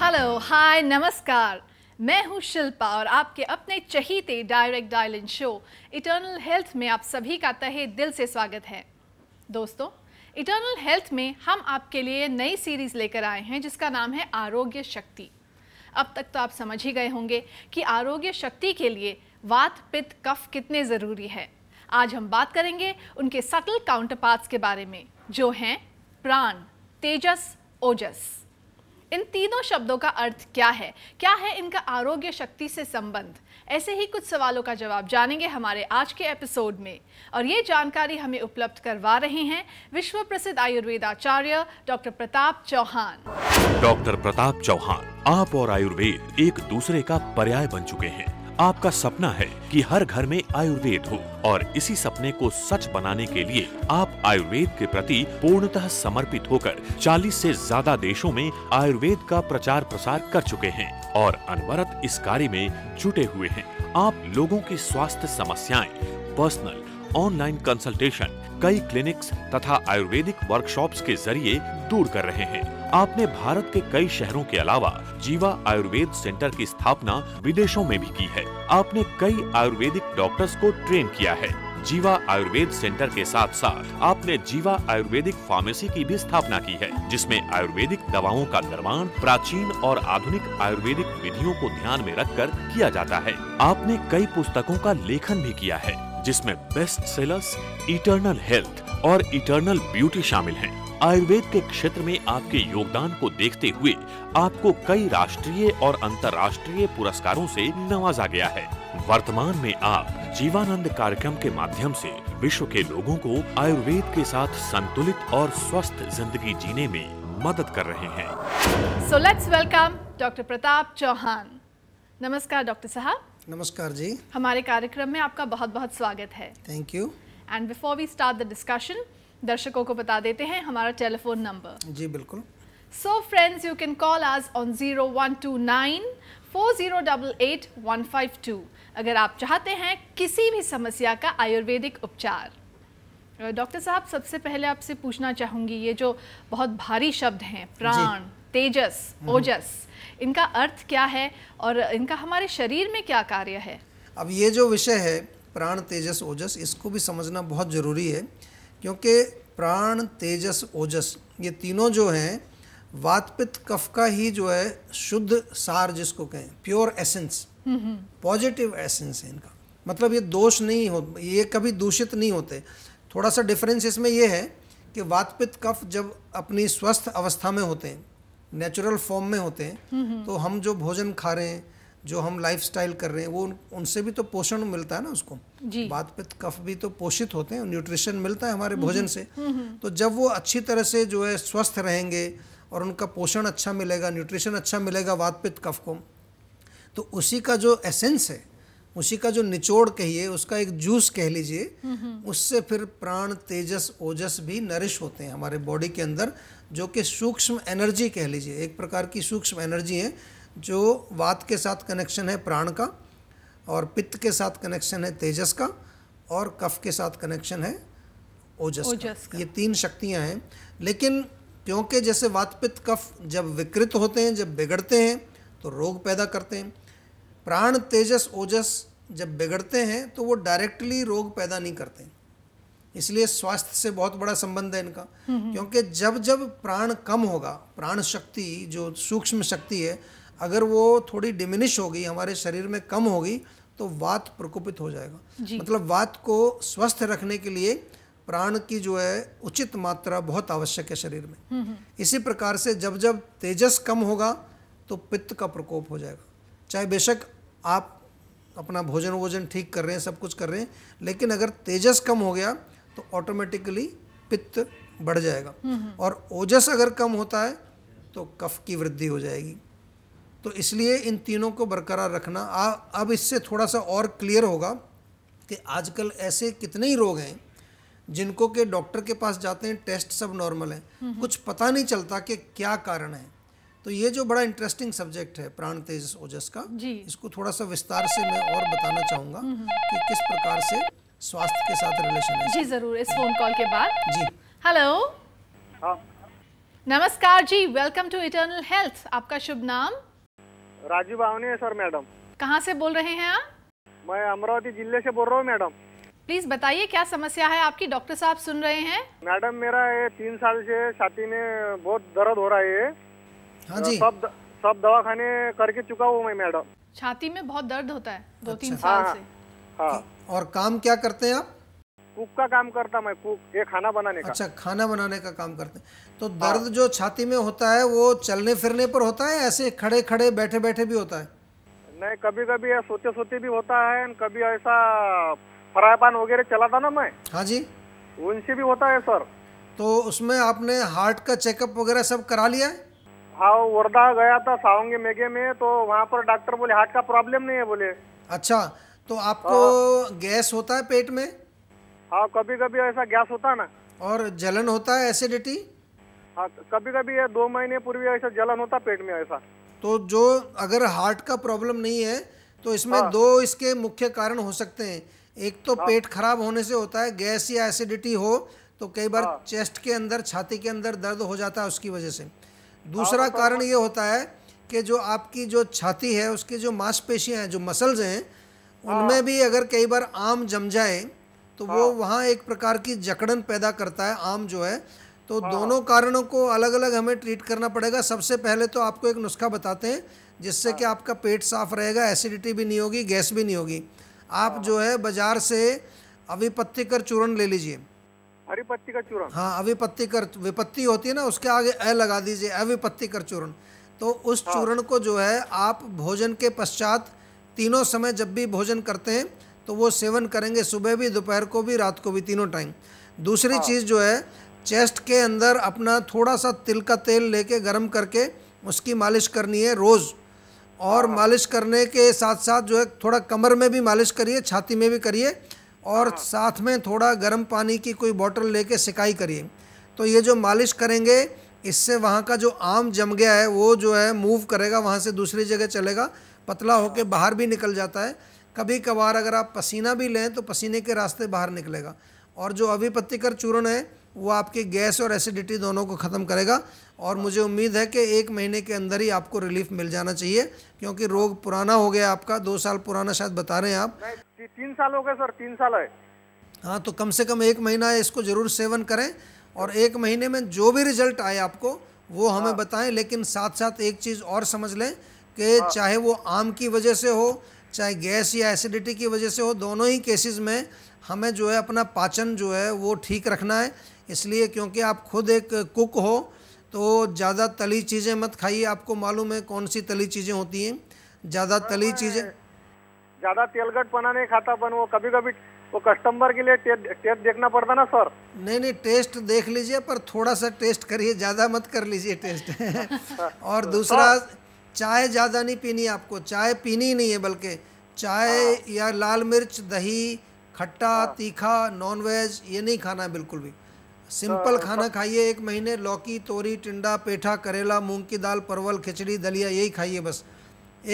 Hello hi नमस्कार मैं हूं शिल्पा और आपके अपने चहीते direct dial in show Eternal Health में आप सभी का तहे दिल से स्वागत है दोस्तों इटर्नल हेल्थ में हम आपके लिए नई सीरीज़ लेकर आए हैं जिसका नाम है आरोग्य शक्ति अब तक तो आप समझ ही गए होंगे कि आरोग्य शक्ति के लिए वात पित्त कफ कितने ज़रूरी है आज हम बात करेंगे उनके सटल काउंटर पार्ट्स के बारे में जो हैं प्राण तेजस ओजस इन तीनों शब्दों का अर्थ क्या है क्या है इनका आरोग्य शक्ति से संबंध ऐसे ही कुछ सवालों का जवाब जानेंगे हमारे आज के एपिसोड में और ये जानकारी हमें उपलब्ध करवा रहे हैं विश्व प्रसिद्ध आयुर्वेद आचार्य डॉक्टर प्रताप चौहान डॉक्टर प्रताप चौहान आप और आयुर्वेद एक दूसरे का पर्याय बन चुके हैं आपका सपना है कि हर घर में आयुर्वेद हो और इसी सपने को सच बनाने के लिए आप आयुर्वेद के प्रति पूर्णतः समर्पित होकर 40 से ज्यादा देशों में आयुर्वेद का प्रचार प्रसार कर चुके हैं और अनवरत इस कार्य में जुटे हुए हैं आप लोगों की स्वास्थ्य समस्याएं पर्सनल ऑनलाइन कंसल्टेशन कई क्लिनिक्स तथा आयुर्वेदिक वर्कशॉप्स के जरिए दूर कर रहे हैं आपने भारत के कई शहरों के अलावा जीवा आयुर्वेद सेंटर की स्थापना विदेशों में भी की है आपने कई आयुर्वेदिक डॉक्टर्स को ट्रेन किया है जीवा आयुर्वेद सेंटर के साथ साथ आपने जीवा आयुर्वेदिक फार्मेसी की भी स्थापना की है जिसमें आयुर्वेदिक दवाओं का निर्माण प्राचीन और आधुनिक आयुर्वेदिक विधियों को ध्यान में रखकर किया जाता है आपने कई पुस्तकों का लेखन भी किया है जिसमें बेस्ट सेलर्स इटर्नल हेल्थ और इटर्नल ब्यूटी शामिल हैं। आयुर्वेद के क्षेत्र में आपके योगदान को देखते हुए आपको कई राष्ट्रीय और अंतर्राष्ट्रीय पुरस्कारों से नवाजा गया है वर्तमान में आप जीवानंद कार्यक्रम के माध्यम से विश्व के लोगों को आयुर्वेद के साथ संतुलित और स्वस्थ जिंदगी जीने में मदद कर रहे हैं so let's welcome doctor Pratap Chauhan नमस्कार डॉक्टर साहब नमस्कार जी हमारे कार्यक्रम में आपका बहुत बहुत स्वागत है thank you and before we start the discussion दर्शकों को बता देते हैं हमारा टेलीफोन नंबर जी बिल्कुल so friends you can call आज on zero one two nine four zero double eight one five two अगर आप चाहते हैं किसी भी समस्या का आयुर्वेदिक उपचार डॉक्टर साहब सबसे पहले आपसे पूछना चाहूंगी ये जो बहुत भारी शब्द हैं प्राण तेजस हम्म। ओजस इनका अर्थ क्या है और इनका हमारे शरीर में क्या कार्य है अब ये जो विषय है प्राण तेजस ओजस इसको भी समझना बहुत ज़रूरी है क्योंकि प्राण तेजस ओजस ये तीनों जो हैं वातपित कफ का ही जो है शुद्ध सार जिसको कहें प्योर एसेंस पॉजिटिव एसेंस है इनका मतलब ये दोष नहीं हो ये कभी दूषित नहीं होते थोड़ा सा डिफरेंस इसमें यह है कि वातपित कफ जब अपनी स्वस्थ अवस्था में होते हैं नेचुरल फॉर्म में होते हैं हम्म, हम्म। तो हम जो भोजन खा रहे हैं जो हम लाइफस्टाइल कर रहे हैं वो उन, उनसे भी तो पोषण मिलता है ना उसको बात तो कफ भी तो पोषित होते हैं न्यूट्रिशन मिलता है हमारे हम्म, भोजन से तो जब वो अच्छी तरह से जो है स्वस्थ रहेंगे और उनका पोषण अच्छा मिलेगा न्यूट्रिशन अच्छा मिलेगा वातपित कफ को तो उसी का जो एसेंस है उसी का जो निचोड़ कहिए उसका एक जूस कह लीजिए उससे फिर प्राण तेजस ओजस भी नरिश होते हैं हमारे बॉडी के अंदर जो कि सूक्ष्म एनर्जी कह लीजिए एक प्रकार की सूक्ष्म एनर्जी है जो वात के साथ कनेक्शन है प्राण का और पित्त के साथ कनेक्शन है तेजस का और कफ के साथ कनेक्शन है ओजस, ओजस का। ये तीन शक्तियाँ हैं लेकिन क्योंकि जैसे वात पित्त कफ जब विकृत होते हैं जब बिगड़ते हैं तो रोग पैदा करते हैं प्राण तेजस ओजस जब बिगड़ते हैं तो वो डायरेक्टली रोग पैदा नहीं करते इसलिए स्वास्थ्य से बहुत बड़ा संबंध है इनका क्योंकि जब जब प्राण कम होगा प्राण शक्ति जो सूक्ष्म शक्ति है अगर वो थोड़ी डिमिनिश होगी हमारे शरीर में कम होगी तो वात प्रकोपित हो जाएगा मतलब वात को स्वस्थ रखने के लिए प्राण की जो है उचित मात्रा बहुत आवश्यक है शरीर में हम्म, हम्म। इसी प्रकार से जब जब तेजस कम होगा तो पित्त का प्रकोप हो जाएगा चाहे बेशक आप अपना भोजन वोजन ठीक कर रहे हैं सब कुछ कर रहे हैं लेकिन अगर तेजस कम हो गया तो ऑटोमेटिकली पित्त बढ़ जाएगा और ओजस अगर कम होता है तो कफ की वृद्धि हो जाएगी तो इसलिए इन तीनों को बरकरार रखना आ, अब इससे थोड़ा सा और क्लियर होगा कि आजकल ऐसे कितने ही रोग हैं जिनको के डॉक्टर के पास जाते हैं टेस्ट सब नॉर्मल हैं कुछ पता नहीं चलता कि क्या कारण है तो ये जो बड़ा इंटरेस्टिंग सब्जेक्ट है प्राण तेज ओजस का इसको थोड़ा सा विस्तार से मैं और बताना चाहूँगा कि किस प्रकार से स्वास्थ्य के साथ रिलेशन है जी जरूर इस फोन कॉल के बाद जी हेलो हाँ। नमस्कार जी वेलकम टू इटर्नल हेल्थ आपका शुभ नाम राजू बावनी है सर मैडम कहाँ से बोल रहे हैं आप मैं अमरावती जिले से बोल रहा हूँ मैडम प्लीज बताइए क्या समस्या है आपकी डॉक्टर साहब सुन रहे हैं मैडम मेरा ये तीन साल से छाती में बहुत दर्द हो रहा है हाँ जी। सब सब खाने करके चुका हूँ मैं मैडम छाती में बहुत दर्द होता है दो अच्छा। तीन साल ऐसी हाँ, से हाँ और काम क्या करते हैं आप कुक का काम करता मैं कुक ये खाना बनाने का अच्छा खाना बनाने का काम करते हैं तो हाँ। दर्द हाँ। जो छाती में होता है वो चलने फिरने पर होता है ऐसे खड़े खड़े बैठे बैठे भी होता है नहीं कभी कभी सोते सोते भी होता है कभी ऐसा फ्राई पान वगैरह चलाता ना मैं हाँ जी उनसे भी होता है सर तो उसमें आपने हार्ट का चेकअप वगैरह सब करा लिया है हाँ वर्धा गया था सावंगे मेघे में तो वहाँ पर डॉक्टर बोले हार्ट का प्रॉब्लम नहीं है बोले अच्छा तो आपको हाँ। गैस होता है पेट में हाँ कभी कभी ऐसा गैस होता है ना और जलन होता है एसिडिटी हाँ कभी कभी दो महीने पूर्व ऐसा जलन होता पेट में ऐसा तो जो अगर हार्ट का प्रॉब्लम नहीं है तो इसमें हाँ। दो इसके मुख्य कारण हो सकते हैं एक तो हाँ। पेट खराब होने से होता है गैस या एसिडिटी हो तो कई बार हाँ। चेस्ट के अंदर छाती के अंदर दर्द हो जाता है उसकी वजह से दूसरा हाँ, तो कारण ये होता है कि जो आपकी जो छाती है उसकी जो मांसपेशियां हैं जो मसल्स हैं उनमें हाँ। भी अगर कई बार आम जम जाए तो वो हाँ। वहाँ एक प्रकार की जकड़न पैदा करता है आम जो है तो हाँ। दोनों कारणों को अलग अलग हमें ट्रीट करना पड़ेगा सबसे पहले तो आपको एक नुस्खा बताते हैं जिससे कि आपका पेट साफ रहेगा एसिडिटी भी नहीं होगी गैस भी नहीं होगी आप जो है बाजार से अविपत्तिकर चूर्ण ले लीजिए अविपत्तिकर चूर्ण हाँ अविपत्तिकर विपत्ति होती है ना उसके आगे अ लगा दीजिए अविपत्तिकर चूर्ण तो उस चूर्ण को जो है आप भोजन के पश्चात तीनों समय जब भी भोजन करते हैं तो वो सेवन करेंगे सुबह भी दोपहर को भी रात को भी तीनों टाइम दूसरी हाँ। चीज़ जो है चेस्ट के अंदर अपना थोड़ा सा तिल का तेल लेके गर्म करके उसकी मालिश करनी है रोज़ और हाँ। मालिश करने के साथ साथ जो है थोड़ा कमर में भी मालिश करिए छाती में भी करिए और हाँ। साथ में थोड़ा गर्म पानी की कोई बॉटल लेके सिकाई करिए तो ये जो मालिश करेंगे इससे वहाँ का जो आम जम गया है वो जो है मूव करेगा वहाँ से दूसरी जगह चलेगा पतला होकर बाहर भी निकल जाता है कभी कभार अगर आप पसीना भी लें तो पसीने के रास्ते बाहर निकलेगा और जो अभिपत्तिकर चूर्ण है वो आपके गैस और एसिडिटी दोनों को ख़त्म करेगा और मुझे उम्मीद है कि एक महीने के अंदर ही आपको रिलीफ मिल जाना चाहिए क्योंकि रोग पुराना हो गया आपका दो साल पुराना शायद बता रहे हैं आप तीन साल हो गए सर तीन साल है हाँ तो कम से कम एक महीना इसको ज़रूर सेवन करें और एक महीने में जो भी रिजल्ट आए आपको वो हमें हाँ। बताएं लेकिन साथ साथ एक चीज़ और समझ लें कि हाँ। चाहे वो आम की वजह से हो चाहे गैस या एसिडिटी की वजह से हो दोनों ही केसेस में हमें जो है अपना पाचन जो है वो ठीक रखना है इसलिए क्योंकि आप खुद एक कुक हो तो ज़्यादा तली चीज़ें मत खाइए आपको मालूम है कौन सी तली चीज़ें होती हैं ज़्यादा तली चीज़ें ज़्यादा तेलगट पना नहीं खाता पर वो कभी कभी वो कस्टमर के लिए टेस्ट टे, देखना पड़ता ना सर नहीं नहीं टेस्ट देख लीजिए पर थोड़ा सा टेस्ट करिए ज़्यादा मत कर लीजिए टेस्ट और दूसरा हाँ। चाय ज़्यादा नहीं पीनी आपको चाय पीनी ही नहीं है बल्कि चाय हाँ। या लाल मिर्च दही खट्टा हाँ। तीखा नॉन वेज ये नहीं खाना है बिल्कुल भी सिंपल तो खाना खाइए एक महीने लौकी तोरी टिंडा पेठा करेला मूंग की दाल परवल खिचड़ी दलिया यही खाइए बस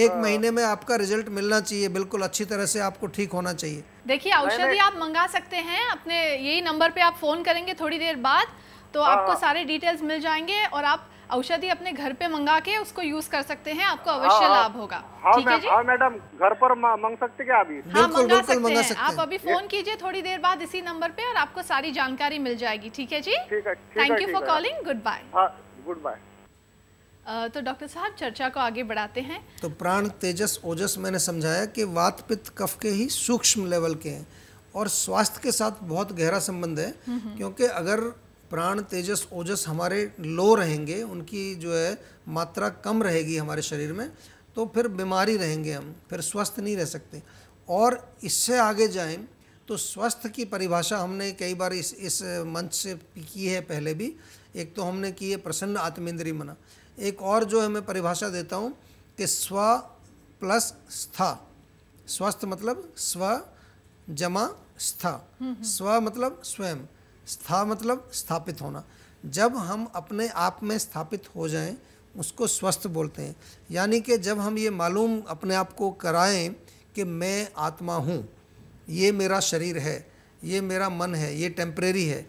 एक हाँ। महीने में आपका रिजल्ट मिलना चाहिए बिल्कुल अच्छी तरह से आपको ठीक होना चाहिए देखिए औषधि आप मंगा सकते हैं अपने यही नंबर पे आप फोन करेंगे थोड़ी देर बाद तो आपको सारे डिटेल्स मिल जाएंगे और आप औषधि अपने घर पे मंगा के उसको यूज कर सकते हैं आपको हाँ, अवश्य हाँ। लाभ होगा हाँ, ठीक है जी मैडम घर पर मंग सकते क्या अभी हाँ मंगा सकते हैं आप अभी फोन कीजिए थोड़ी देर बाद इसी नंबर पे और आपको सारी जानकारी मिल जाएगी ठीक है जी thank you for calling goodbye goodbye तो डॉक्टर साहब चर्चा को आगे बढ़ाते हैं तो प्राण तेजस ओजस मैंने समझाया कि वात पित्त कफ के ही सूक्ष्म लेवल के हैं और स्वास्थ्य के साथ बहुत गहरा संबंध है हम्म, हम्म। क्योंकि अगर प्राण तेजस ओजस हमारे लो रहेंगे उनकी जो है मात्रा कम रहेगी हमारे शरीर में तो फिर बीमारी रहेंगे हम फिर स्वस्थ नहीं रह सकते और इससे आगे जाएं तो स्वस्थ की परिभाषा हमने कई बार इस इस मंच से की है पहले भी एक तो हमने की है प्रसन्न आत्मेंद्री मना एक और जो है मैं परिभाषा देता हूँ कि स्व प्लस स्था स्वस्थ मतलब स्व जमा स्था हम्म, हम्म। स्व मतलब स्वयं स्था मतलब स्थापित होना जब हम अपने आप में स्थापित हो जाएं उसको स्वस्थ बोलते हैं यानी कि जब हम ये मालूम अपने आप को कराएं कि मैं आत्मा हूँ ये मेरा शरीर है ये मेरा मन है ये टेम्परेरी है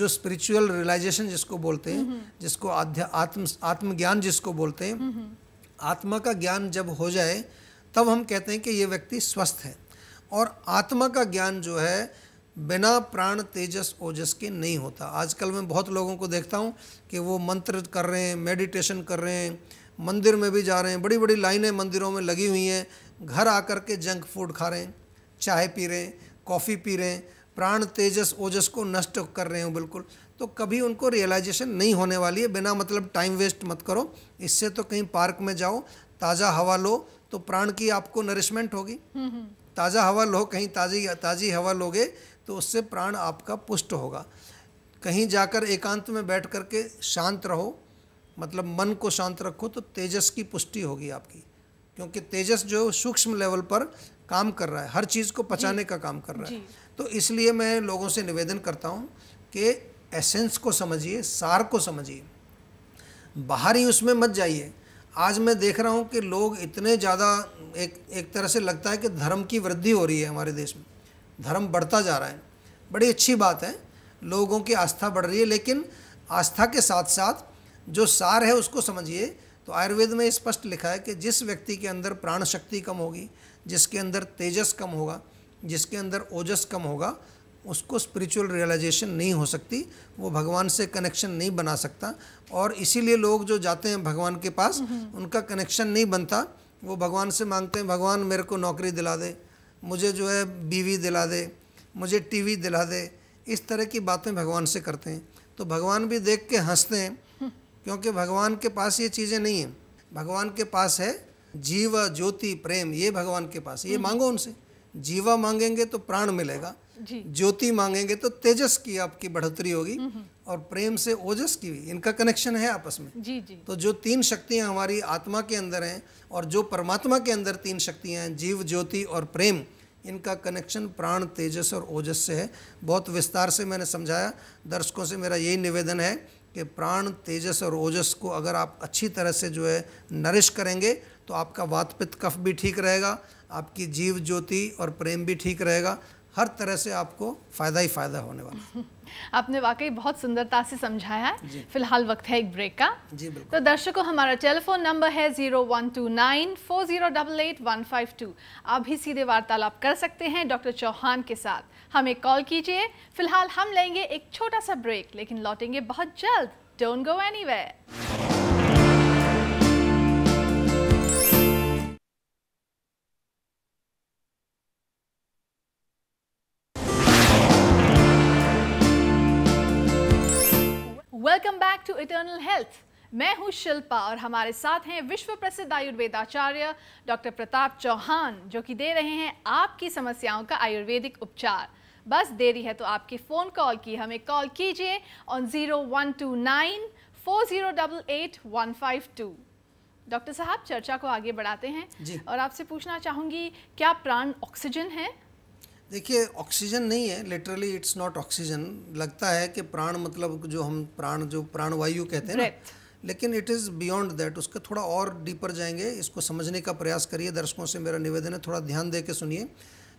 जो स्पिरिचुअल रियलाइजेशन जिसको बोलते हैं हम्म। जिसको आध्या आत्म आत्मज्ञान जिसको बोलते हैं हम्म, हम्म। आत्मा का ज्ञान जब हो जाए तब हम कहते हैं कि ये व्यक्ति स्वस्थ है और आत्मा का ज्ञान जो है बिना प्राण तेजस ओजस के नहीं होता आजकल मैं बहुत लोगों को देखता हूँ कि वो मंत्र कर रहे हैं मेडिटेशन कर रहे हैं मंदिर में भी जा रहे हैं बड़ी बड़ी लाइनें मंदिरों में लगी हुई हैं घर आकर के जंक फूड खा रहे हैं चाय पी रहे हैं कॉफ़ी पी रहे हैं प्राण तेजस ओजस को नष्ट कर रहे हो बिल्कुल तो कभी उनको रियलाइजेशन नहीं होने वाली है बिना मतलब टाइम वेस्ट मत करो इससे तो कहीं पार्क में जाओ ताज़ा हवा लो तो प्राण की आपको नरिशमेंट होगी हम्म, हम्म। ताज़ा हवा लो कहीं ताज़ी ताज़ी हवा लोगे तो उससे प्राण आपका पुष्ट होगा कहीं जाकर एकांत में बैठ कर के शांत रहो मतलब मन को शांत रखो तो तेजस की पुष्टि होगी आपकी क्योंकि तेजस जो सूक्ष्म लेवल पर काम कर रहा है हर चीज़ को पचाने का काम कर रहा है तो इसलिए मैं लोगों से निवेदन करता हूँ कि एसेंस को समझिए सार को समझिए बाहर ही उसमें मत जाइए आज मैं देख रहा हूँ कि लोग इतने ज़्यादा एक एक तरह से लगता है कि धर्म की वृद्धि हो रही है हमारे देश में धर्म बढ़ता जा रहा है बड़ी अच्छी बात है लोगों की आस्था बढ़ रही है लेकिन आस्था के साथ साथ जो सार है उसको समझिए तो आयुर्वेद में स्पष्ट लिखा है कि जिस व्यक्ति के अंदर प्राण शक्ति कम होगी जिसके अंदर तेजस कम होगा जिसके अंदर ओजस कम होगा उसको स्पिरिचुअल रियलाइजेशन नहीं हो सकती वो भगवान से कनेक्शन नहीं बना सकता और इसीलिए लोग जो जाते हैं भगवान के पास हम्म। उनका कनेक्शन नहीं बनता वो भगवान से मांगते हैं भगवान मेरे को नौकरी दिला दे मुझे जो है बीवी दिला दे मुझे टीवी दिला दे इस तरह की बातें भगवान से करते हैं तो भगवान भी देख के हंसते हैं क्योंकि भगवान के पास ये चीज़ें नहीं हैं भगवान के पास है जीवा ज्योति प्रेम ये भगवान के पास ये हम्म। मांगो उनसे जीवा मांगेंगे तो प्राण मिलेगा ज्योति मांगेंगे तो तेजस की आपकी बढ़ोतरी होगी और प्रेम से ओजस की भी इनका कनेक्शन है आपस में जी जी तो जो तीन शक्तियां हमारी आत्मा के अंदर हैं और जो परमात्मा के अंदर तीन शक्तियां हैं जीव ज्योति और प्रेम इनका कनेक्शन प्राण तेजस और ओजस से है बहुत विस्तार से मैंने समझाया दर्शकों से मेरा यही निवेदन है कि प्राण तेजस और ओजस को अगर आप अच्छी तरह से जो है नरिश करेंगे तो आपका वातपित कफ भी ठीक रहेगा आपकी जीव ज्योति और प्रेम भी ठीक रहेगा हर तरह से आपको फ़ायदा ही फ़ायदा होने वाला आपने वाकई बहुत सुंदरता से समझाया है फिलहाल वक्त है एक ब्रेक का जी बिल्कुल तो दर्शकों हमारा टेलीफोन नंबर है zero one two nine four zero double eight one five two आप भी सीधे वार्तालाप कर सकते हैं डॉक्टर चौहान के साथ हमें कॉल कीजिए फिलहाल हम लेंगे एक छोटा सा ब्रेक लेकिन लौटेंगे बहुत जल्द don't go any welcome back to Eternal Health मैं हूं शिल्पा और हमारे साथ हैं विश्व प्रसिद्ध आयुर्वेदाचार्य डॉक्टर प्रताप चौहान जो कि दे रहे हैं आपकी समस्याओं का आयुर्वेदिक उपचार बस देरी है तो आपके फ़ोन कॉल की हमें कॉल कीजिए on zero one two nine four zero double eight one five two doctor साहब चर्चा को आगे बढ़ाते हैं और आपसे पूछना चाहूँगी क्या प्राण ऑक्सीजन है देखिए ऑक्सीजन नहीं है लिटरली इट्स नॉट ऑक्सीजन लगता है कि प्राण मतलब जो हम प्राण जो प्राणवायु कहते हैं ना लेकिन इट इज़ बियॉन्ड दैट उसके थोड़ा और डीपर जाएंगे इसको समझने का प्रयास करिए दर्शकों से मेरा निवेदन है थोड़ा ध्यान दे के सुनिए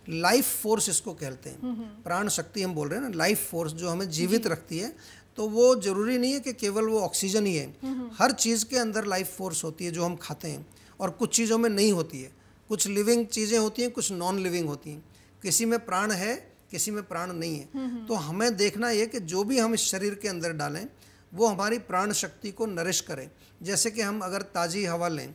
लाइफ फोर्स इसको कहते हैं हम्म, हम्म। प्राण शक्ति हम बोल रहे हैं ना लाइफ फोर्स जो हमें जीवित रखती है तो वो ज़रूरी नहीं है कि केवल वो ऑक्सीजन ही है हम्म, हर चीज़ के अंदर लाइफ फोर्स होती है जो हम खाते हैं और कुछ चीज़ों में नहीं होती है कुछ लिविंग चीज़ें होती हैं कुछ नॉन लिविंग होती हैं किसी में प्राण है किसी में प्राण नहीं है हम्म, हम्म। तो हमें देखना यह कि जो भी हम इस शरीर के अंदर डालें वो हमारी प्राण शक्ति को नरिश करें जैसे कि हम अगर ताज़ी हवा लें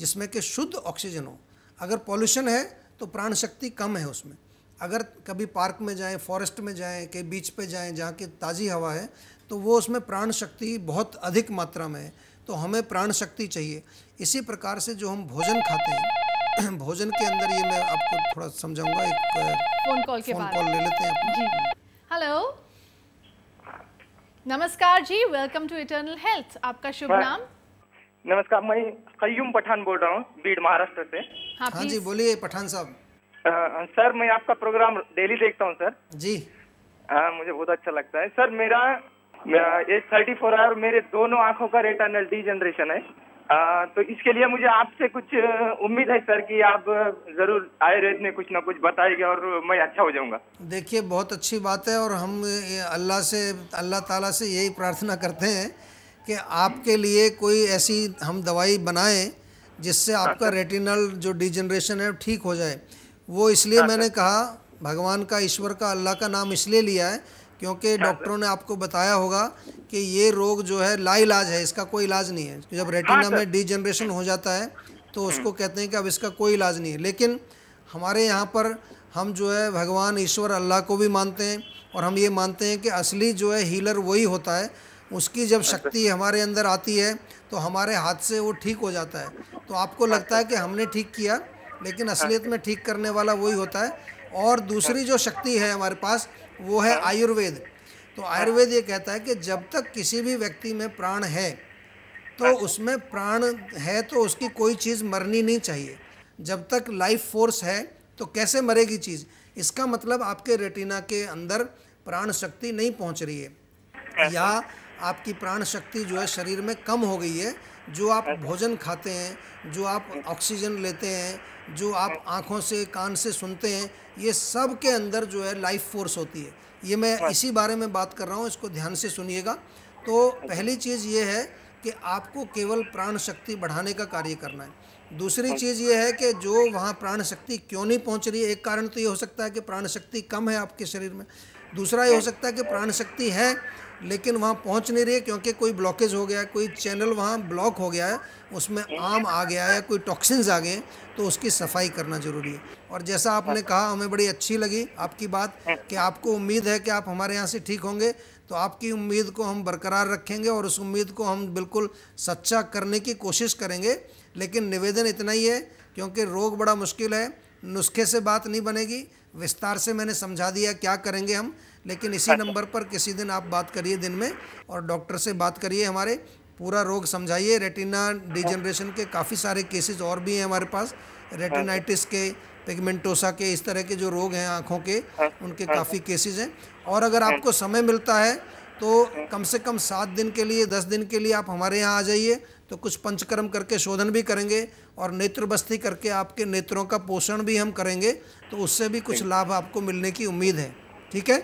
जिसमें कि शुद्ध ऑक्सीजन हो अगर पॉल्यूशन है तो प्राण शक्ति कम है उसमें अगर कभी पार्क में जाएं फॉरेस्ट में जाएं के बीच पे जाएं जहाँ की ताज़ी हवा है तो वो उसमें प्राण शक्ति बहुत अधिक मात्रा में है तो हमें प्राण शक्ति चाहिए इसी प्रकार से जो हम भोजन खाते हैं भोजन के अंदर ये मैं आपको थोड़ा समझाऊंगा एक फोन कॉल के बाद कॉल ले लेते हैं जी हेलो नमस्कार जी वेलकम टू इटर्नल हेल्थ आपका शुभ नाम नमस्कार मैं कयूम पठान बोल रहा हूँ बीड महाराष्ट्र से हाँ, हाँ जी बोलिए पठान साहब सर मैं आपका प्रोग्राम डेली देखता हूँ सर जी आ, मुझे बहुत अच्छा लगता है सर मेरा एज थर्टी फोर आवर मेरे दोनों आंखों का रेटानल डी जनरेशन है आ, तो इसके लिए मुझे आपसे कुछ उम्मीद है सर कि आप जरूर आयुर्वेद में कुछ ना कुछ बताएंगे और मैं अच्छा हो जाऊंगा देखिए बहुत अच्छी बात है और हम अल्लाह से अल्लाह ताला से यही प्रार्थना करते हैं कि आपके लिए कोई ऐसी हम दवाई बनाएं जिससे हाँ आपका रेटिनल जो डिजनरेशन है ठीक हो जाए वो इसलिए हाँ मैंने कहा भगवान का ईश्वर का अल्लाह का नाम इसलिए लिया है क्योंकि डॉक्टरों हाँ, ने आपको बताया होगा कि ये रोग जो है लाइलाज है इसका कोई इलाज नहीं है जब हाँ, रेटिना में डीजनरेशन हो जाता है तो हम्म। उसको कहते हैं कि अब इसका कोई इलाज नहीं है लेकिन हमारे यहाँ पर हम जो है भगवान ईश्वर अल्लाह को भी मानते हैं और हम ये मानते हैं कि असली जो है हीलर वही होता है उसकी जब अच्छा। शक्ति हमारे अंदर आती है तो हमारे हाथ से वो ठीक हो जाता है तो आपको लगता अच्छा। है कि हमने ठीक किया लेकिन असलियत हाँ। में ठीक करने वाला वही होता है और दूसरी जो शक्ति है हमारे पास वो है हाँ। आयुर्वेद तो हाँ। आयुर्वेद ये कहता है कि जब तक किसी भी व्यक्ति में प्राण है तो हाँ। उसमें प्राण है तो उसकी कोई चीज़ मरनी नहीं चाहिए जब तक लाइफ फोर्स है तो कैसे मरेगी चीज़ इसका मतलब आपके रेटिना के अंदर प्राण शक्ति नहीं पहुंच रही है या आपकी प्राण शक्ति जो है शरीर में कम हो गई है जो आप भोजन खाते हैं जो आप ऑक्सीजन लेते हैं जो आप हाँ। आँखों से कान से सुनते हैं ये सब के अंदर जो है लाइफ फोर्स होती है ये मैं हाँ। इसी बारे में बात कर रहा हूँ इसको ध्यान से सुनिएगा तो हाँ पहली चीज़ ये है कि आपको केवल प्राण शक्ति बढ़ाने का कार्य करना है दूसरी चीज़ ये है कि जो वहाँ प्राण शक्ति क्यों नहीं पहुँच रही है एक कारण तो ये हो सकता है कि प्राण शक्ति कम है आपके शरीर में दूसरा ये हो सकता है कि प्राण शक्ति है लेकिन वहाँ पहुँच नहीं रही है क्योंकि कोई ब्लॉकेज हो गया है कोई चैनल वहाँ ब्लॉक हो गया है उसमें आम आ गया है कोई टॉक्सिन्स आ गए तो उसकी सफाई करना ज़रूरी है और जैसा आपने कहा हमें बड़ी अच्छी लगी आपकी बात कि आपको उम्मीद है कि आप हमारे यहाँ से ठीक होंगे तो आपकी उम्मीद को हम बरकरार रखेंगे और उस उम्मीद को हम बिल्कुल सच्चा करने की कोशिश करेंगे लेकिन निवेदन इतना ही है क्योंकि रोग बड़ा मुश्किल है नुस्खे से बात नहीं बनेगी विस्तार से मैंने समझा दिया क्या करेंगे हम लेकिन इसी नंबर पर किसी दिन आप बात करिए दिन में और डॉक्टर से बात करिए हमारे पूरा रोग समझाइए रेटिना डिजनरेशन के काफ़ी सारे केसेस और भी हैं हमारे पास रेटिनाइटिस के पिगमेंटोसा के इस तरह के जो रोग हैं आँखों के हाँ, उनके हाँ, काफ़ी केसेस हाँ। हैं और अगर आपको समय मिलता है तो कम से कम सात दिन के लिए दस दिन के लिए आप हमारे यहाँ आ जाइए तो कुछ पंचकर्म करके शोधन भी करेंगे और नेत्र बस्ती करके आपके नेत्रों का पोषण भी हम करेंगे तो उससे भी कुछ लाभ आपको मिलने की उम्मीद है ठीक है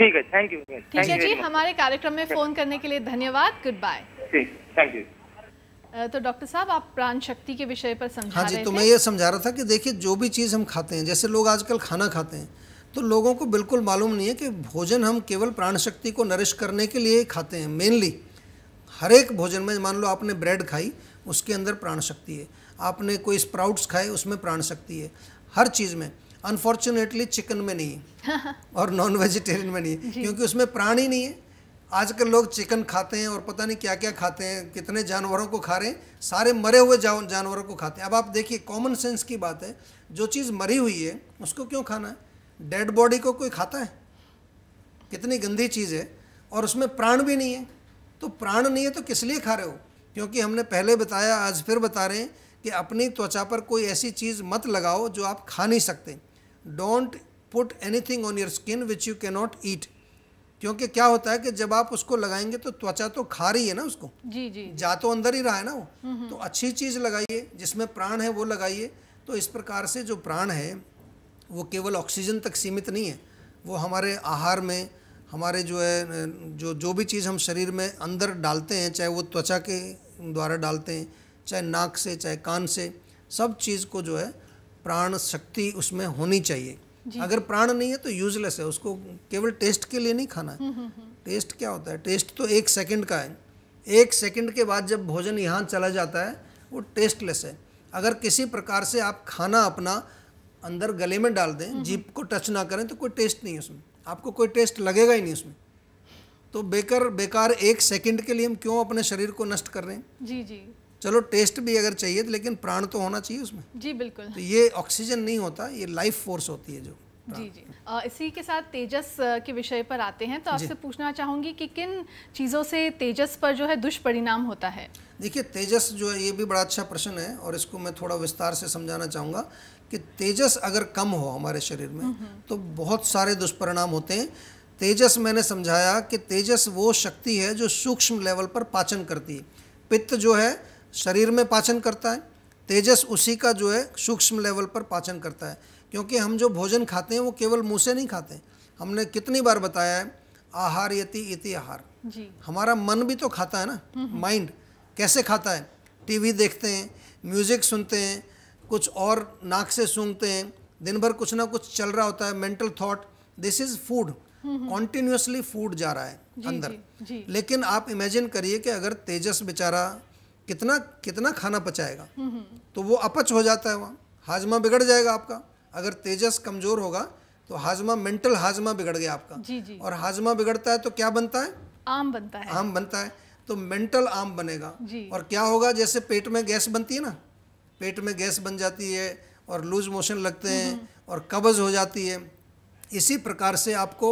ठीक है थैंक यू ठीक है जी हमारे कार्यक्रम में फोन करने के लिए धन्यवाद गुड बाय थैंक यू तो डॉक्टर साहब आप प्राण शक्ति के विषय पर समझा हाँ जी तो मैं ये समझा रहा था कि देखिए जो भी चीज़ हम खाते हैं जैसे लोग आजकल खाना खाते हैं तो लोगों को बिल्कुल मालूम नहीं है कि भोजन हम केवल प्राण शक्ति को नरिश करने के लिए ही खाते हैं मेनली हर एक भोजन में मान लो आपने ब्रेड खाई उसके अंदर प्राण शक्ति है आपने कोई स्प्राउट्स खाए उसमें प्राण शक्ति है हर चीज़ में अनफॉर्चुनेटली चिकन में नहीं है और नॉन वेजिटेरियन में नहीं है क्योंकि उसमें प्राण ही नहीं है आजकल लोग चिकन खाते हैं और पता नहीं क्या क्या खाते हैं कितने जानवरों को खा रहे हैं सारे मरे हुए जानवरों को खाते हैं अब आप देखिए कॉमन सेंस की बात है जो चीज़ मरी हुई है उसको क्यों खाना है डेड बॉडी को कोई खाता है कितनी गंदी चीज़ है और उसमें प्राण भी नहीं है तो प्राण नहीं है तो किस लिए खा रहे हो क्योंकि हमने पहले बताया आज फिर बता रहे हैं कि अपनी त्वचा पर कोई ऐसी चीज़ मत लगाओ जो आप खा नहीं सकते don't put anything on your skin which you not eat क्योंकि क्या होता है कि जब आप उसको लगाएंगे तो त्वचा तो खा रही है ना उसको जी जी जा तो अंदर ही रहा है ना वो हम्म, हम्म। तो अच्छी चीज़ लगाइए जिसमें प्राण है वो लगाइए तो इस प्रकार से जो प्राण है वो केवल ऑक्सीजन तक सीमित नहीं है वो हमारे आहार में हमारे जो है जो जो भी चीज़ हम शरीर में अंदर डालते हैं चाहे वो त्वचा के द्वारा डालते हैं चाहे नाक से चाहे कान से सब चीज़ को जो है प्राण शक्ति उसमें होनी चाहिए अगर प्राण नहीं है तो यूजलेस है उसको केवल टेस्ट के लिए नहीं खाना है हम्म, टेस्ट हम्म, हम्म। क्या होता है टेस्ट तो एक सेकंड का है एक सेकंड के बाद जब भोजन यहाँ चला जाता है वो टेस्टलेस है अगर किसी प्रकार से आप खाना अपना अंदर गले में डाल दें जीप को टच ना करें तो कोई टेस्ट नहीं है उसमें आपको कोई टेस्ट लगेगा ही नहीं उसमें तो बेकर बेकार एक सेकंड के लिए हम क्यों अपने शरीर को नष्ट कर रहे हैं जी जी चलो टेस्ट भी अगर चाहिए तो लेकिन प्राण तो होना चाहिए उसमें जी बिल्कुल तो ये ऑक्सीजन नहीं होता ये लाइफ फोर्स होती है जो जी जी आ, इसी के साथ तेजस के विषय पर आते हैं तो आपसे पूछना चाहूंगी कि किन चीज़ों से तेजस पर जो है दुष्परिणाम होता है देखिए तेजस जो है ये भी बड़ा अच्छा प्रश्न है और इसको मैं थोड़ा विस्तार से समझाना चाहूंगा कि तेजस अगर कम हो हमारे शरीर में हम्म, हम्म। तो बहुत सारे दुष्परिणाम होते हैं तेजस मैंने समझाया कि तेजस वो शक्ति है जो सूक्ष्म लेवल पर पाचन करती है पित्त जो है शरीर में पाचन करता है तेजस उसी का जो है सूक्ष्म लेवल पर पाचन करता है क्योंकि हम जो भोजन खाते हैं वो केवल मुँह से नहीं खाते हमने कितनी बार बताया है आहार यति इति आहार जी। हमारा मन भी तो खाता है ना माइंड कैसे खाता है टीवी देखते हैं म्यूज़िक सुनते हैं कुछ और नाक से सूंघते हैं दिन भर कुछ ना कुछ चल रहा होता है mental thought this is food continuously food जा रहा है जी, अंदर जी, जी. लेकिन आप इमेजिन करिए कि अगर तेजस बेचारा कितना कितना खाना पचाएगा तो वो अपच हो जाता है वहाँ हाजमा बिगड़ जाएगा आपका अगर तेजस कमजोर होगा तो हाजमा मेंटल हाजमा बिगड़ गया आपका जी जी। और हाजमा बिगड़ता है तो क्या बनता है आम बनता है आम बनता है तो मेंटल आम बनेगा और क्या होगा जैसे पेट में गैस बनती है ना पेट में गैस बन जाती है और लूज मोशन लगते हैं हम्म। और कब्ज़ हो जाती है इसी प्रकार से आपको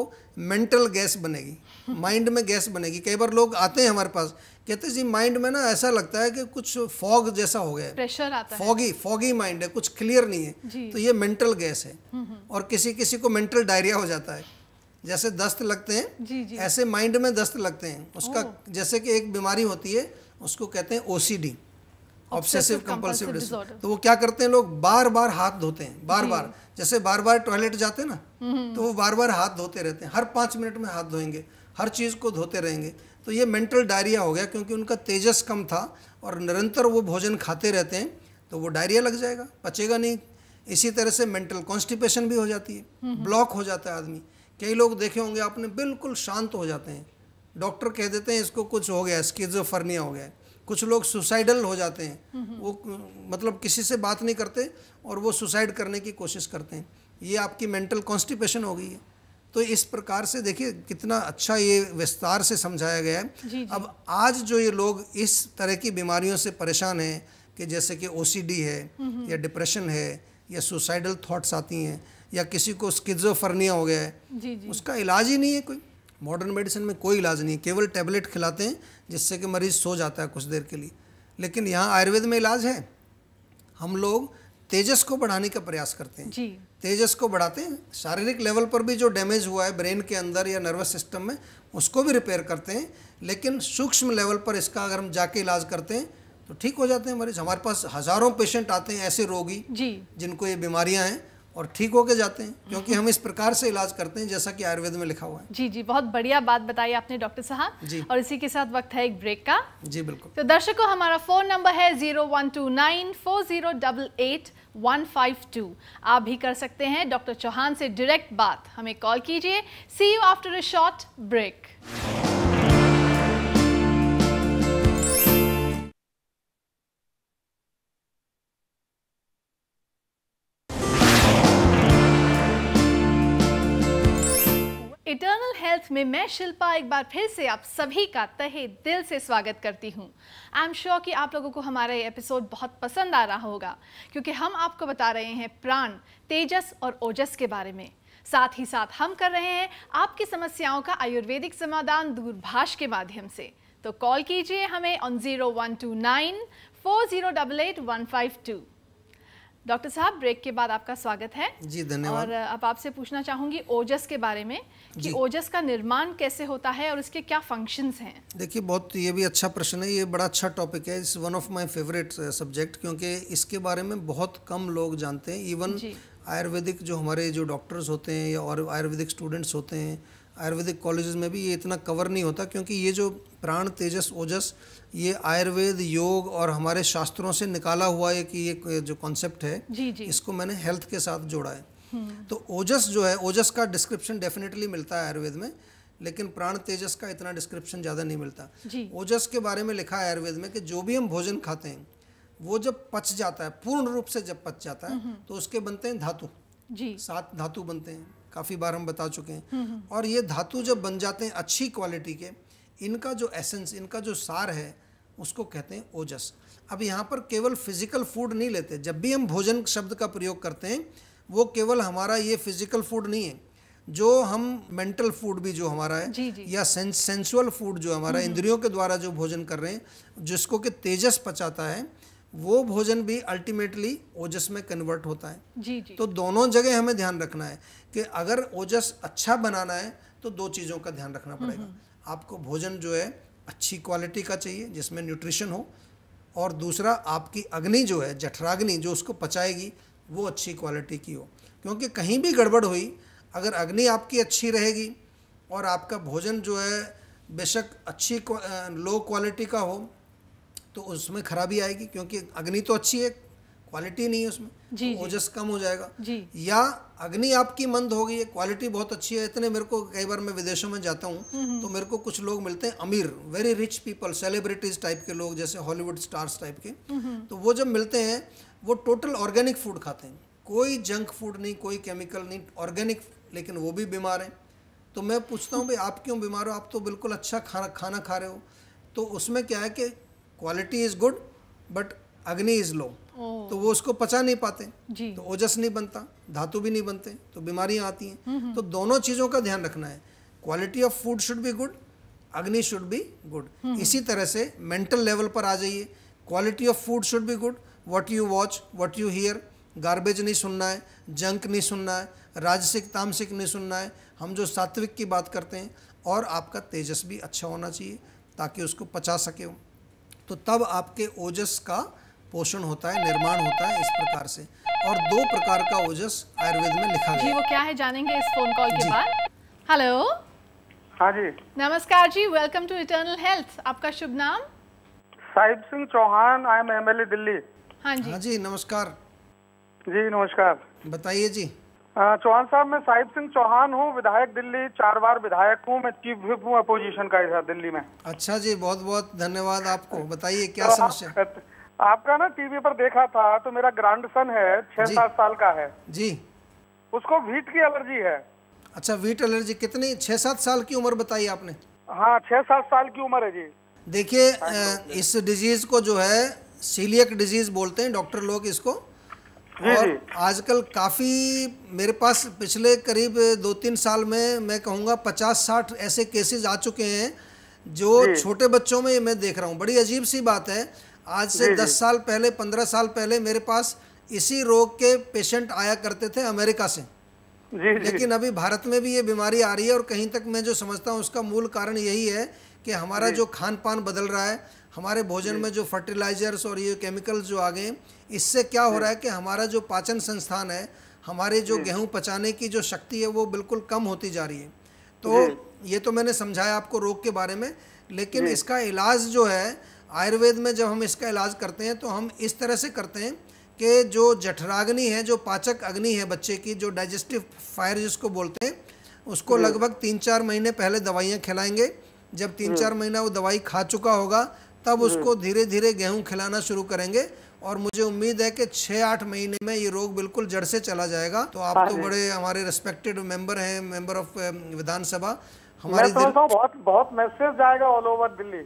मेंटल गैस बनेगी माइंड में गैस बनेगी कई बार लोग आते हैं हमारे पास कहते जी माइंड में ना ऐसा लगता है कि कुछ फॉग जैसा हो गया है प्रेशर आता है फॉगी फॉगी माइंड है कुछ क्लियर नहीं है तो ये मेंटल गैस है हम्म, हम्म। और किसी किसी को मेंटल डायरिया हो जाता है जैसे दस्त लगते हैं जी जी। ऐसे माइंड में दस्त लगते हैं उसका जैसे कि एक बीमारी होती है उसको कहते हैं ओसीडी ऑब्सेसिव कंपल्सिव डिसऑर्डर तो वो क्या करते हैं लोग बार बार हाथ धोते हैं बार बार जैसे बार बार टॉयलेट जाते हैं ना हम्म, तो वो बार बार हाथ धोते रहते हैं हर पाँच मिनट में हाथ धोएंगे हर चीज़ को धोते रहेंगे तो ये मेंटल डायरिया हो गया क्योंकि उनका तेजस कम था और निरंतर वो भोजन खाते रहते हैं तो वो डायरिया लग जाएगा पचेगा नहीं इसी तरह से मेंटल कॉन्स्टिपेशन भी हो जाती है ब्लॉक हम्म, हम्म। हो जाता है आदमी कई लोग देखे होंगे आपने बिल्कुल शांत हो जाते हैं डॉक्टर कह देते हैं इसको कुछ हो गया फर्निया हो गया कुछ लोग सुसाइडल हो जाते हैं हम्म, वो मतलब किसी से बात नहीं करते और वो सुसाइड करने की कोशिश करते हैं ये आपकी मेंटल कॉन्स्टिपेशन हो गई है तो इस प्रकार से देखिए कितना अच्छा ये विस्तार से समझाया गया है जी, जी. अब आज जो ये लोग इस तरह की बीमारियों से परेशान हैं कि जैसे कि ओ है हम्म, हम्म। या डिप्रेशन है या सुसाइडल थाट्स आती हैं या किसी को स्किजोफर्निया हो गया है जी, जी. उसका इलाज ही नहीं है कोई मॉडर्न मेडिसिन में कोई इलाज नहीं है केवल टैबलेट खिलाते हैं जिससे कि मरीज सो जाता है कुछ देर के लिए लेकिन यहाँ आयुर्वेद में इलाज है हम लोग तेजस को बढ़ाने का प्रयास करते हैं जी तेजस को बढ़ाते हैं शारीरिक लेवल पर भी जो डैमेज हुआ है ब्रेन के अंदर या नर्वस सिस्टम में उसको भी रिपेयर करते हैं लेकिन सूक्ष्म लेवल पर इसका अगर हम जाके इलाज करते हैं तो ठीक हो जाते हैं मरीज हमारे पास हज़ारों पेशेंट आते हैं ऐसे रोगी जी जिनको ये बीमारियाँ हैं और ठीक होके जाते हैं क्योंकि हम इस प्रकार से इलाज करते हैं जैसा कि आयुर्वेद में लिखा हुआ है जी जी बहुत बढ़िया बात बताई आपने डॉक्टर साहब जी और इसी के साथ वक्त है एक ब्रेक का जी बिल्कुल तो दर्शकों हमारा फोन नंबर है zero one two nine four zero double eight one five two आप भी कर सकते हैं डॉक्टर चौहान से डायरेक्ट बात हमें कॉल कीजिए see you after a short break में मैं शिल्पा एक बार फिर से आप सभी का तहे दिल से स्वागत करती हूँ आई एम श्योर कि आप लोगों को हमारा ये एपिसोड बहुत पसंद आ रहा होगा क्योंकि हम आपको बता रहे हैं प्राण तेजस और ओजस के बारे में साथ ही साथ हम कर रहे हैं आपकी समस्याओं का आयुर्वेदिक समाधान दूरभाष के माध्यम से तो कॉल कीजिए हमें on zero one two nine four zero double eight one five two doctor साहब ब्रेक के बाद आपका स्वागत है जी धन्यवाद और अब आपसे पूछना चाहूंगी ओजस के बारे में कि ओजस का निर्माण कैसे होता है और इसके क्या फंक्शंस हैं देखिए बहुत ये भी अच्छा प्रश्न है ये बड़ा अच्छा टॉपिक है is one of my favourite subject क्योंकि इसके बारे में बहुत कम लोग जानते हैं इवन आयुर्वेदिक जो हमारे जो डॉक्टर्स होते हैं या और आयुर्वेदिक स्टूडेंट्स होते हैं आयुर्वेदिक कॉलेजेस में भी ये इतना कवर नहीं होता क्योंकि ये जो प्राण तेजस ओजस ये आयुर्वेद योग और हमारे शास्त्रों से निकाला हुआ है कि ये जो कॉन्सेप्ट है जी जी। इसको मैंने हेल्थ के साथ जोड़ा है हम्म। तो ओजस जो है ओजस का डिस्क्रिप्शन डेफिनेटली मिलता है आयुर्वेद में लेकिन प्राण तेजस का इतना डिस्क्रिप्शन ज़्यादा नहीं मिलता ओजस के बारे में लिखा है आयुर्वेद में कि जो भी हम भोजन खाते हैं वो जब पच जाता है पूर्ण रूप से जब पच जाता है हम्म। तो उसके बनते हैं धातु जी सात धातु बनते हैं काफ़ी बार हम बता चुके हैं हम्म, हम्म। और ये धातु जब बन जाते हैं अच्छी क्वालिटी के इनका जो एसेंस इनका जो सार है उसको कहते हैं ओजस अब यहाँ पर केवल फिजिकल फूड नहीं लेते जब भी हम भोजन शब्द का प्रयोग करते हैं वो केवल हमारा ये फिजिकल फूड नहीं है जो हम मेंटल फूड भी जो हमारा है जी जी। या सेंस सेंसुअल फूड जो हमारा हम्म, इंद्रियों के द्वारा जो भोजन कर रहे हैं जिसको कि तेजस पचाता है वो भोजन भी अल्टीमेटली ओजस में कन्वर्ट होता है जी जी तो दोनों जगह हमें ध्यान रखना है कि अगर ओजस अच्छा बनाना है तो दो चीज़ों का ध्यान रखना पड़ेगा हम्म, हम्म। आपको भोजन जो है अच्छी क्वालिटी का चाहिए जिसमें न्यूट्रिशन हो और दूसरा आपकी अग्नि जो है जठराग्नि जो उसको पचाएगी वो अच्छी क्वालिटी की हो क्योंकि कहीं भी गड़बड़ हुई अगर अग्नि आपकी अच्छी रहेगी और आपका भोजन जो है बेशक अच्छी लो क्वालिटी का हो तो उसमें खराबी आएगी क्योंकि अग्नि तो अच्छी है क्वालिटी नहीं है उसमें तो जी ओजस कम हो जाएगा जी या अग्नि आपकी मंद हो गई है क्वालिटी बहुत अच्छी है इतने मेरे को कई बार मैं विदेशों में जाता हूँ हम्म, हम्म। तो मेरे को कुछ लोग मिलते हैं अमीर very rich people celebrities type के लोग जैसे हॉलीवुड स्टार्स टाइप के हम्म, तो वो जब मिलते हैं वो टोटल ऑर्गेनिक फूड खाते हैं कोई जंक फूड नहीं कोई केमिकल नहीं ऑर्गेनिक लेकिन वो भी बीमार हैं तो मैं पूछता हूँ भाई आप क्यों बीमार हो आप तो बिल्कुल अच्छा खाना खाना खा रहे हो तो उसमें क्या है कि quality is good but agni is low तो वो उसको पचा नहीं पाते तो ओजस नहीं बनता धातु भी नहीं बनते तो बीमारियां आती हैं हम्म, हम्म। तो दोनों चीज़ों का ध्यान रखना है quality of food should be good agni should be good hmm, इसी तरह से मेंटल लेवल पर आ जाइए quality of food should be good what you watch what you hear garbage नहीं सुनना है जंक नहीं सुनना है राजसिक तामसिक नहीं सुनना है हम जो सात्विक की बात करते हैं और आपका तेजस भी अच्छा होना चाहिए ताकि उसको पचा सके तो तब आपके ओजस का पोषण होता है निर्माण होता है इस प्रकार से और दो प्रकार का ओजस आयुर्वेद में लिखा जी वो क्या है जानेंगे इस फोन कॉल के बाद हेलो हाँ जी नमस्कार जी वेलकम टू इटर्नल हेल्थ आपका शुभ नाम Sahib Singh Chauhan I am am Delhi हाँ जी हाँ जी नमस्कार जी नमस्कार बताइए जी चौहान साहब मैं साहिब सिंह चौहान हूँ विधायक दिल्ली चार बार विधायक हूँ मैं चीफ विप हूँ अपोजिशन का इधर दिल्ली में अच्छा जी बहुत बहुत धन्यवाद आपको तो बताइए क्या तो समस्या आप, आपका ना टीवी पर देखा था तो मेरा ग्रांड सन है छह सात साल का है जी उसको वीट की एलर्जी है अच्छा वीट एलर्जी कितनी छह सात साल की उम्र बताई आपने हाँ छह सात साल की उम्र है जी देखिए हाँ, इस डिजीज को जो है सीलियक डिजीज बोलते हैं डॉक्टर लोग इसको और आजकल काफ़ी मेरे पास पिछले करीब दो तीन साल में मैं कहूँगा पचास साठ ऐसे केसेस आ चुके हैं जो छोटे बच्चों में मैं देख रहा हूँ बड़ी अजीब सी बात है आज से दस साल पहले पंद्रह साल पहले मेरे पास इसी रोग के पेशेंट आया करते थे अमेरिका से जी, लेकिन अभी भारत में भी ये बीमारी आ रही है और कहीं तक मैं जो समझता हूँ उसका मूल कारण यही है कि हमारा जो खान पान बदल रहा है हमारे भोजन में जो फर्टिलाइजर्स और ये केमिकल्स जो आ गए इससे क्या हो रहा है कि हमारा जो पाचन संस्थान है हमारे जो गेहूं पचाने की जो शक्ति है वो बिल्कुल कम होती जा रही है तो ये तो मैंने समझाया आपको रोग के बारे में लेकिन इसका इलाज जो है आयुर्वेद में जब हम इसका इलाज करते हैं तो हम इस तरह से करते हैं कि जो जठराग्नि है जो पाचक अग्नि है बच्चे की जो डाइजेस्टिव फायर जिसको बोलते हैं उसको लगभग तीन चार महीने पहले दवाइयाँ खिलाएंगे जब तीन चार महीना वो दवाई खा चुका होगा तब हम्म। उसको धीरे धीरे गेहूँ खिलाना शुरू करेंगे और मुझे उम्मीद है कि छः आठ महीने में ये रोग बिल्कुल जड़ से चला जाएगा तो आप तो बड़े हमारे रिस्पेक्टेड मेंबर हैं मेंबर ऑफ um, विधानसभा हमारे मैं तो बहुत बहुत मैसेज जाएगा ऑल ओवर दिल्ली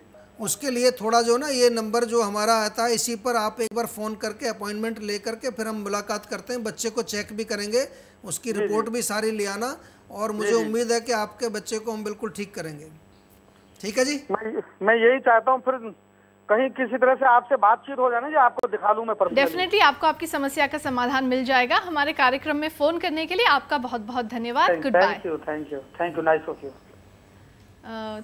उसके लिए थोड़ा जो ना ये नंबर जो हमारा आता है इसी पर आप एक बार फ़ोन करके अपॉइंटमेंट ले करके फिर हम मुलाकात करते हैं बच्चे को चेक भी करेंगे उसकी रिपोर्ट भी सारी ले आना और मुझे उम्मीद है कि आपके बच्चे को हम बिल्कुल ठीक करेंगे ठीक है जी मैं, मैं यही चाहता हूँ फिर कहीं किसी तरह से आपसे बातचीत हो जाए ना आपको दिखा लूँ मैं डेफिनेटली आपको आपकी समस्या का समाधान मिल जाएगा हमारे कार्यक्रम में फोन करने के लिए आपका बहुत बहुत धन्यवाद goodbye thank you thank you thank you nice of you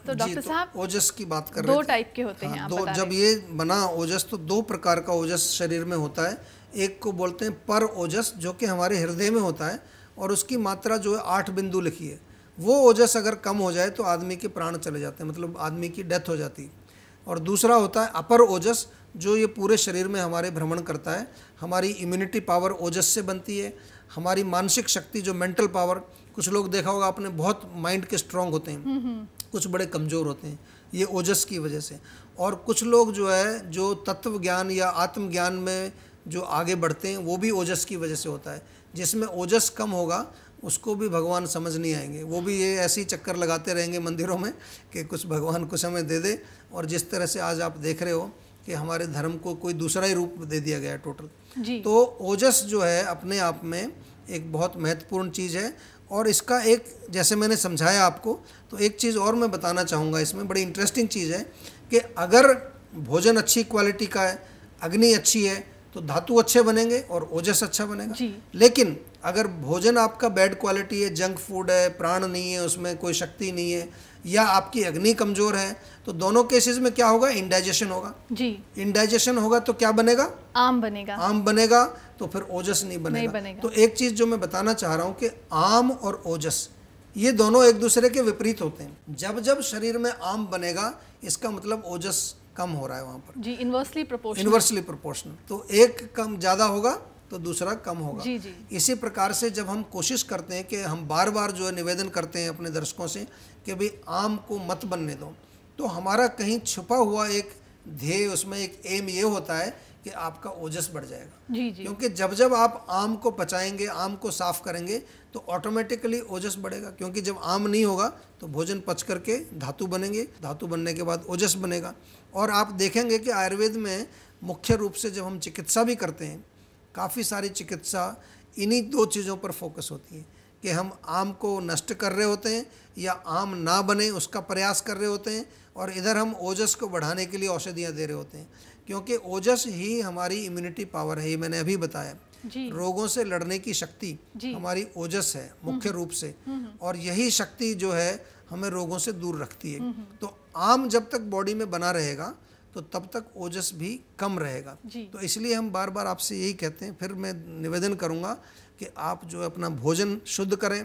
तो डॉक्टर तो साहब तो ओजस की बात कर दो टाइप के होते हाँ, हैं आप दो बता जब ये बना ओजस तो दो प्रकार का ओजस शरीर में होता है एक को बोलते हैं पर ओजस जो कि हमारे हृदय में होता है और उसकी मात्रा जो है आठ बिंदु लिखी है वो ओजस अगर कम हो जाए तो आदमी के प्राण चले जाते हैं मतलब आदमी की डेथ हो जाती है और दूसरा होता है अपर ओजस जो ये पूरे शरीर में हमारे भ्रमण करता है हमारी इम्यूनिटी पावर ओजस से बनती है हमारी मानसिक शक्ति जो मेंटल पावर कुछ लोग देखा होगा आपने बहुत माइंड के स्ट्रांग होते हैं हम्म, हम्म। कुछ बड़े कमज़ोर होते हैं ये ओजस की वजह से और कुछ लोग जो है जो तत्व ज्ञान या आत्मज्ञान में जो आगे बढ़ते हैं वो भी ओजस की वजह से होता है जिसमें ओजस कम होगा उसको भी भगवान समझ नहीं आएंगे वो भी ये ऐसे चक्कर लगाते रहेंगे मंदिरों में कि कुछ भगवान कुछ समय दे दे और जिस तरह से आज आप देख रहे हो कि हमारे धर्म को कोई दूसरा ही रूप दे दिया गया है टोटल तो ओजस जो है अपने आप में एक बहुत महत्वपूर्ण चीज़ है और इसका एक जैसे मैंने समझाया आपको तो एक चीज़ और मैं बताना चाहूँगा इसमें बड़ी इंटरेस्टिंग चीज़ है कि अगर भोजन अच्छी क्वालिटी का है अग्नि अच्छी है तो धातु अच्छे बनेंगे और ओजस अच्छा बनेगा लेकिन अगर भोजन आपका बैड क्वालिटी है जंक फूड है प्राण नहीं है उसमें कोई शक्ति नहीं है या आपकी अग्नि कमजोर है तो दोनों केसेस में क्या होगा इंडाइजेशन होगा जी इंडाइजेशन होगा तो क्या बनेगा आम बनेगा आम बनेगा तो फिर ओजस नहीं बनेगा, नहीं बनेगा। तो एक चीज जो मैं बताना चाह रहा हूँ कि आम और ओजस ये दोनों एक दूसरे के विपरीत होते हैं जब जब शरीर में आम बनेगा इसका मतलब ओजस कम हो रहा है वहाँ पर जी इन्वर्सली प्रोपोर्शनल इनवर्सली प्रोपोर्शनल तो एक कम ज़्यादा होगा तो दूसरा कम होगा जी जी इसी प्रकार से जब हम कोशिश करते हैं कि हम बार बार जो है निवेदन करते हैं अपने दर्शकों से कि भाई आम को मत बनने दो तो हमारा कहीं छुपा हुआ एक ध्येय उसमें एक एम ये होता है कि आपका ओजस बढ़ जाएगा जी जी क्योंकि जब जब आप आम को पचाएंगे आम को साफ करेंगे तो ऑटोमेटिकली ओजस बढ़ेगा क्योंकि जब आम नहीं होगा तो भोजन पच करके धातु बनेंगे धातु बनने के बाद ओजस बनेगा और आप देखेंगे कि आयुर्वेद में मुख्य रूप से जब हम चिकित्सा भी करते हैं काफ़ी सारी चिकित्सा इन्हीं दो चीज़ों पर फोकस होती है कि हम आम को नष्ट कर रहे होते हैं या आम ना बने उसका प्रयास कर रहे होते हैं और इधर हम ओजस को बढ़ाने के लिए औषधियाँ दे रहे होते हैं क्योंकि ओजस ही हमारी इम्यूनिटी पावर है ये मैंने अभी बताया रोगों से लड़ने की शक्ति हमारी ओजस है हम्म। मुख्य रूप से हम्म, हम्म। और यही शक्ति जो है हमें रोगों से दूर रखती है तो आम जब तक बॉडी में बना रहेगा तो तब तक ओजस भी कम रहेगा तो इसलिए हम बार बार आपसे यही कहते हैं फिर मैं निवेदन करूँगा कि आप जो है अपना भोजन शुद्ध करें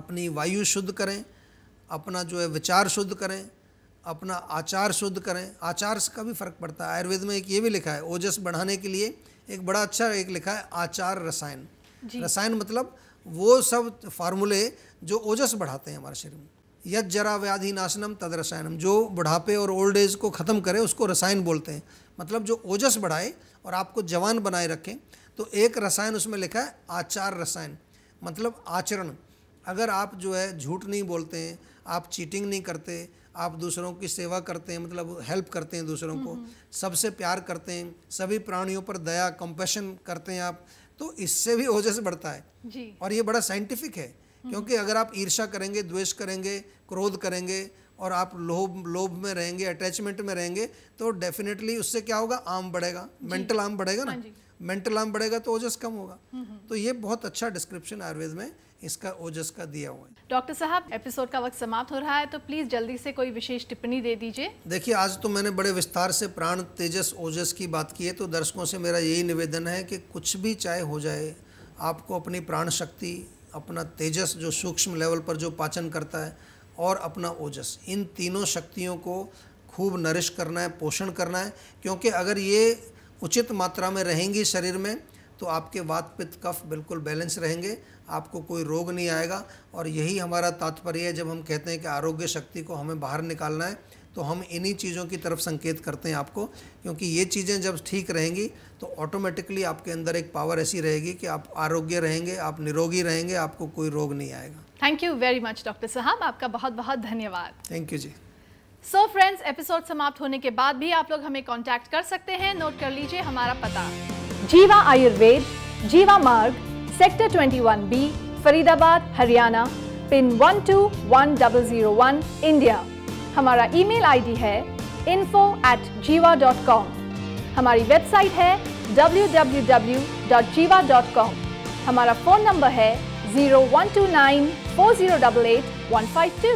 अपनी वायु शुद्ध करें अपना जो है विचार शुद्ध करें अपना आचार शुद्ध करें आचार का भी फर्क पड़ता है आयुर्वेद में एक ये भी लिखा है ओजस बढ़ाने के लिए एक बड़ा अच्छा एक लिखा है आचार रसायन रसायन मतलब वो सब फार्मूले जो ओजस बढ़ाते हैं हमारे शरीर में यद जरा व्याधि नाशनम तद रसायनम जो बुढ़ापे और ओल्ड एज को ख़त्म करे उसको रसायन बोलते हैं मतलब जो ओजस बढ़ाए और आपको जवान बनाए रखें तो एक रसायन उसमें लिखा है आचार रसायन मतलब आचरण अगर आप जो है झूठ नहीं बोलते हैं आप चीटिंग नहीं करते आप दूसरों की सेवा करते हैं मतलब हेल्प करते हैं दूसरों को हम्म, हम्म। सबसे प्यार करते हैं सभी प्राणियों पर दया कंपेशन करते हैं आप तो इससे भी ओजस बढ़ता है जी। और ये बड़ा साइंटिफिक है क्योंकि अगर आप ईर्षा करेंगे द्वेष करेंगे क्रोध करेंगे और आप लोभ लोभ में रहेंगे अटैचमेंट में रहेंगे तो डेफिनेटली उससे क्या होगा आम बढ़ेगा मेंटल आम बढ़ेगा ना मेंटल हाँ आम बढ़ेगा तो ओजस कम होगा हम्म, हम्म। तो ये बहुत अच्छा डिस्क्रिप्शन आयुर्वेद में इसका ओजस का दिया हुआ है डॉक्टर साहब एपिसोड का वक्त समाप्त हो रहा है तो प्लीज जल्दी से कोई विशेष टिप्पणी दे दीजिए देखिए आज तो मैंने बड़े विस्तार से प्राण तेजस ओजस की बात की है तो दर्शकों से मेरा यही निवेदन है कि कुछ भी चाहे हो जाए आपको अपनी प्राण शक्ति अपना तेजस जो सूक्ष्म लेवल पर जो पाचन करता है और अपना ओजस इन तीनों शक्तियों को खूब नरिश करना है पोषण करना है क्योंकि अगर ये उचित मात्रा में रहेंगी शरीर में तो आपके वात पित्त कफ बिल्कुल बैलेंस रहेंगे आपको कोई रोग नहीं आएगा और यही हमारा तात्पर्य है जब हम कहते हैं कि आरोग्य शक्ति को हमें बाहर निकालना है तो हम इन्हीं चीज़ों की तरफ संकेत करते हैं आपको क्योंकि ये चीज़ें जब ठीक रहेंगी तो ऑटोमेटिकली आपके अंदर एक पावर ऐसी रहेगी कि आप आरोग्य रहेंगे आप निरोगी रहेंगे आपको कोई रोग नहीं आएगा thank you very much doctor साहब आपका बहुत बहुत धन्यवाद थैंक यू जी सो फ्रेंड्स एपिसोड समाप्त होने के बाद भी आप लोग हमें कॉन्टैक्ट कर सकते हैं नोट कर लीजिए हमारा पता जीवा Ayurveda Jiva Marg sector 21 B Faridabad Haryana pin 121001 India हमारा ईमेल आईडी है info at Jiva dot com हमारी वेबसाइट है W W W dot Jiva dot com हमारा फ़ोन नंबर है zero one two nine four zero double eight one five two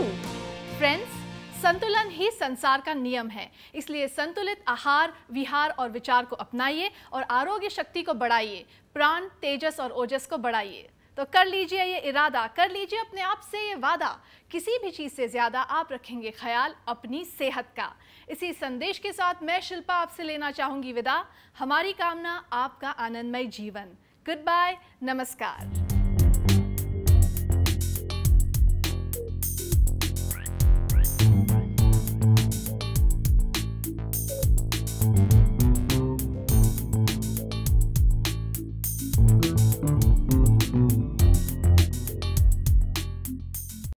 friends संतुलन ही संसार का नियम है इसलिए संतुलित आहार विहार और विचार को अपनाइए और आरोग्य शक्ति को बढ़ाइए प्राण तेजस और ओजस को बढ़ाइए तो कर लीजिए ये इरादा कर लीजिए अपने आप से ये वादा किसी भी चीज़ से ज़्यादा आप रखेंगे ख्याल अपनी सेहत का इसी संदेश के साथ मैं शिल्पा आपसे लेना चाहूँगी विदा हमारी कामना आपका आनंदमय जीवन गुड बाय नमस्कार